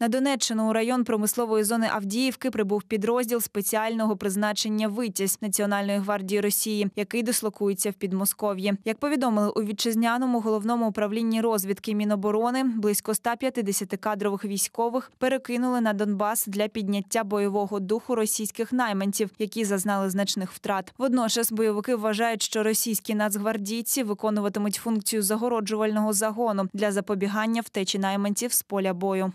На Донеччину у район промислової зони Авдіївки прибув підрозділ спеціального призначення Витязь Національної гвардії Росії, який дислокується в Підмосков'ї. Як повідомили у вітчизняному головному управлінні розвідки Міноборони, близько 150 кадрових військових перекинули на Донбас для підняття бойового духу російських найманців, які зазнали значних втрат. Водночас бойовики вважають, що російські нацгвардійці виконуватимуть функцію загороджувального загону для запобігання втечі найманців з поля бою.